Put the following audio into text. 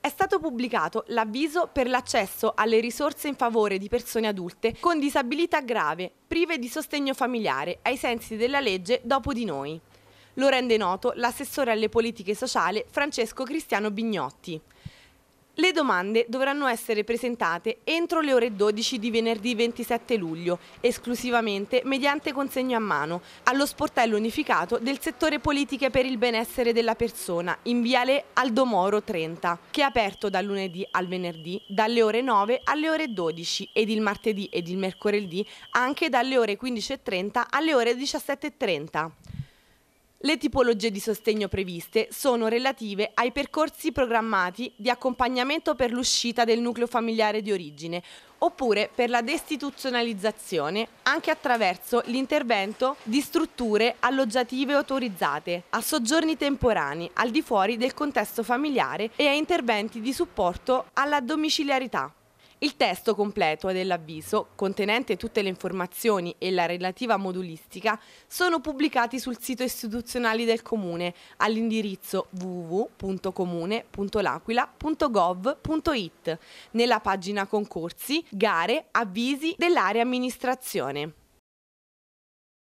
È stato pubblicato l'avviso per l'accesso alle risorse in favore di persone adulte con disabilità grave, prive di sostegno familiare, ai sensi della legge Dopo di noi. Lo rende noto l'assessore alle politiche sociali Francesco Cristiano Bignotti. Le domande dovranno essere presentate entro le ore 12 di venerdì 27 luglio, esclusivamente mediante consegno a mano, allo sportello unificato del settore politiche per il benessere della persona, in viale Aldomoro 30, che è aperto dal lunedì al venerdì, dalle ore 9 alle ore 12 ed il martedì ed il mercoledì anche dalle ore 15.30 alle ore 17.30. Le tipologie di sostegno previste sono relative ai percorsi programmati di accompagnamento per l'uscita del nucleo familiare di origine oppure per la destituzionalizzazione anche attraverso l'intervento di strutture alloggiative autorizzate a soggiorni temporanei al di fuori del contesto familiare e a interventi di supporto alla domiciliarità. Il testo completo dell'avviso, contenente tutte le informazioni e la relativa modulistica, sono pubblicati sul sito istituzionale del Comune all'indirizzo www.comune.laquila.gov.it nella pagina concorsi, gare, avvisi dell'area amministrazione.